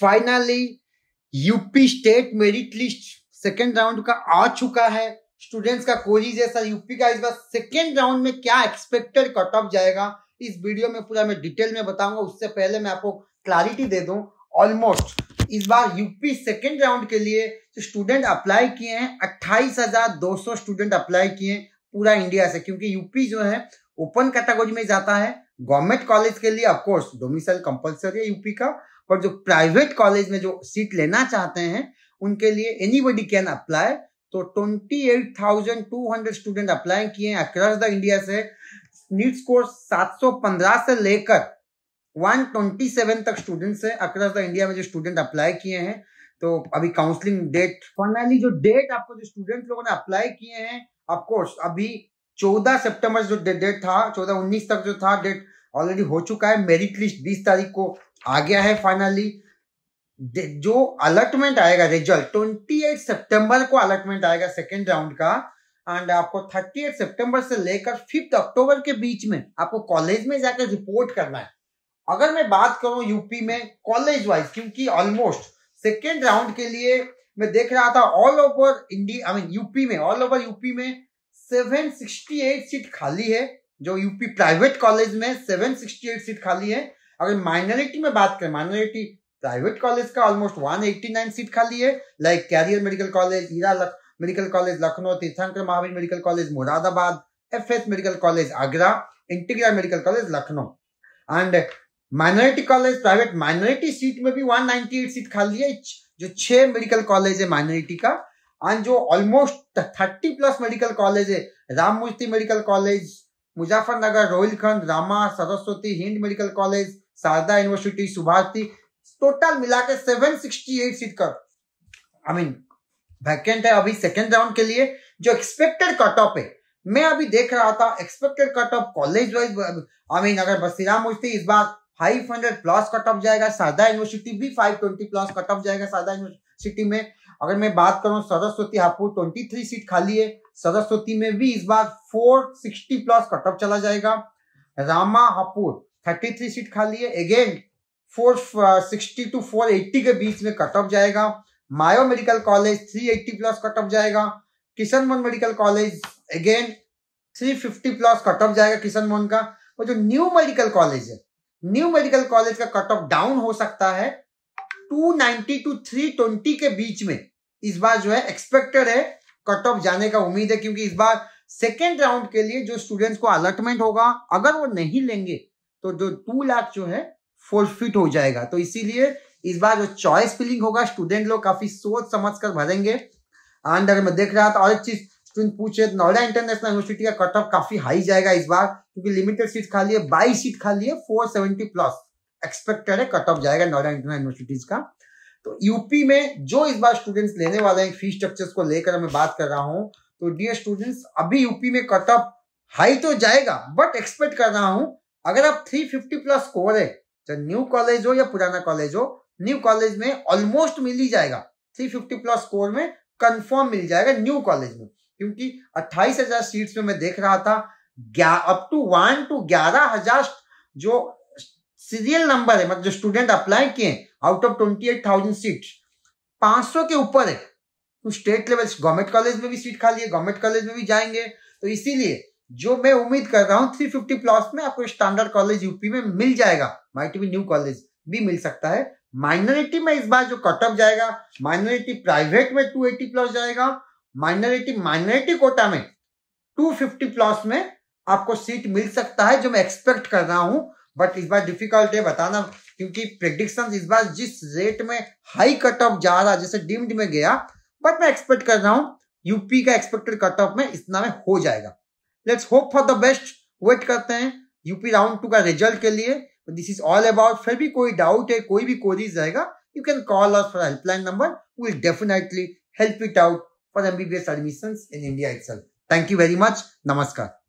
finally UP state merit list second round का आ चुका है स्टूडेंट्स का कोरी जैसा यूपी का इस बार सेकेंड राउंड में क्या एक्सपेक्टेड कट ऑफ जाएगा इस वीडियो में पूरा मैं डिटेल में बताऊंगा उससे पहले मैं आपको क्लैरिटी दे दूं ऑलमोस्ट इस बार यूपी सेकेंड राउंड के लिए स्टूडेंट अप्लाई किए हैं अट्ठाईस हजार दो सौ स्टूडेंट अप्लाई किए हैं पूरा इंडिया से क्योंकि यूपी जो है ओपन कैटेगरी में जाता है गवर्नमेंट कॉलेज के लिए ऑफकोर्स डोमिसाइल कंपल्सरी है यूपी का पर जो प्राइवेट कॉलेज में जो सीट लेना चाहते हैं उनके लिए एनीबडी कैन अप्लाई तो हंड्रेड स्टूडेंट अप्लाई किए अक्रॉस द इंडिया से नीट स्कोर सात सौ पंद्रह से लेकर सेवन तक स्टूडेंट्स हैं अक्रॉस द इंडिया में जो स्टूडेंट अप्लाई किए हैं तो अभी काउंसलिंग डेट फाइनली जो डेट आपको जो स्टूडेंट लोगों ने अप्लाई किए हैं ऑफकोर्स अभी चौदह सेप्टेम्बर जो डेट था चौदह उन्नीस तक जो था डेट ऑलरेडी हो चुका है मेरिट लिस्ट बीस तारीख को आ गया है फाइनली जो अलॉटमेंट आएगा रिजल्ट ट्वेंटी एट सेप्टेम्बर को अलॉटमेंट आएगा सेकेंड राउंड का एंड आपको थर्टी एट सेप्टेम्बर से लेकर फिफ्थ अक्टूबर के बीच में आपको कॉलेज में जाकर रिपोर्ट करना है अगर मैं बात करूं यूपी में कॉलेज वाइज क्योंकि ऑलमोस्ट सेकेंड राउंड के लिए मैं देख रहा था all over India I mean UP में ऑल ओवर यूपी में सेवन सिक्सटी एट सीट खाली है जो यूपी प्राइवेट कॉलेज में सेवन सिक्सटी एट सीट खाली है अगर माइनॉरिटी में बात करें माइनॉरिटी प्राइवेट कॉलेज का ऑलमोस्ट 189 सीट खाली है like career medical college Era medical college Lucknow Tirthankar Mahaveer medical college Moradabad F S medical college Agra Integral medical college Lucknow and minority college private minority seat में भी 198 सीट खाली है जो छह मेडिकल कॉलेज है माइनॉरिटी का एंड जो almost thirty plus medical college है Ram Murti medical college Muzaffarnagar Rohilkhand Rama Saraswati Hind medical college Sharda university सुभाष थी टोटल मिला के सेवन सिक्सटी एट सीट का आई मीन वैकेंट है अभी सेकेंड राउंड के लिए जो एक्सपेक्टेड कट ऑफ है मैं अभी देख रहा था expected cut off college wise I mean अगर बसीराम मुझती इस बार five hundred plus cut off जाएगा शारदा यूनिवर्सिटी भी five twenty plus cut off जाएगा शारदा यूनिवर्सिटी में अगर मैं बात करूं Saraswati Hapur twenty three seat खाली है सरस्वती में भी इस बार four sixty plus cut off चला जाएगा Rama Hapur thirty three seat खाली है again four sixty two four eighty के बीच में कट ऑफ जाएगा Mayo medical college three eighty plus cut off जाएगा Kishan Mohan medical college again three fifty plus cut off जाएगा किशन मोहन का वो जो न्यू मेडिकल कॉलेज है न्यू मेडिकल कॉलेज का कट ऑफ डाउन हो सकता है two ninety two three twenty के बीच में इस बार जो है एक्सपेक्टेड है कट ऑफ जाने का उम्मीद है क्योंकि इस बार सेकेंड राउंड के लिए जो स्टूडेंट्स को अलॉटमेंट होगा अगर वो नहीं लेंगे तो जो टू लाख जो है फोरफिट हो जाएगा तो इसीलिए इस बार जो चॉइस फिलिंग होगा स्टूडेंट लोग काफी सोच समझ कर भरेंगे एंड अगर मैं देख रहा था और एक चीज स्टूडेंट पूछे नोएडा इंटरनेशनल यूनिवर्सिटी का कट ऑफ काफी हाई जाएगा इस बार क्योंकि लिमिटेड सीट खाली है बाईस सीट खाली है फोर सेवेंटी प्लस एक्सपेक्टेड है कट ऑफ जाएगा नोएडा इंटरनेशनल यूनिवर्सिटीज का तो यूपी में जो इस बार स्टूडेंट्स लेने वाले हैं फीस स्ट्रक्चर्स को लेकर मैं बात कर रहा हूँ तो डियर स्टूडेंट्स अभी यूपी में कट ऑफ हाई तो जाएगा बट एक्सपेक्ट कर रहा हूँ अगर आप 350 प्लस स्कोर है चाहे न्यू कॉलेज हो या पुराना कॉलेज हो न्यू कॉलेज में ऑलमोस्ट मिल ही जाएगा 350 प्लस स्कोर में कंफर्म मिल जाएगा न्यू कॉलेज में क्योंकि 28,000 सीट्स में मैं देख रहा था अप टू वन टू ग्यारह हजार जो सीरियल नंबर है मतलब जो स्टूडेंट अप्लाई किए out of twenty eight thousand seat पांच सौ के ऊपर है तो स्टेट लेवल गवर्नमेंट कॉलेज में भी सीट खाली है गवर्नमेंट कॉलेज में भी जाएंगे तो इसीलिए जो मैं उम्मीद कर रहा हूँ फिफ्टी प्लस में आपको स्टैंडर्ड कॉलेज यूपी में मिल जाएगा माइट बी न्यू कॉलेज भी मिल सकता है माइनॉरिटी में इस बार जो कट ऑफ जाएगा माइनॉरिटी प्राइवेट में एटी प्लस जाएगा माइनॉरिटी माइनॉरिटी कोटा में टू फिफ्टी प्लस में आपको सीट मिल सकता है जो मैं एक्सपेक्ट कर रहा हूं बट इस बार डिफिकल्ट है बताना क्योंकि प्रेडिक्शन इस बार जिस रेट में हाई कट ऑफ जा रहा जैसे डीम्ड में गया बट मैं एक्सपेक्ट कर रहा हूँ यूपी का एक्सपेक्टेड कट ऑफ में इतना में हो जाएगा let's hope for the best wait करते हैं यूपी राउंड टू का रिजल्ट के लिए दिस इज ऑल अबाउट फिर भी कोई डाउट है कोई भी क्वेरीज रहेगा you can call us for helpline number will definitely help it out for MBBS admission in India itself thank you very much नमस्कार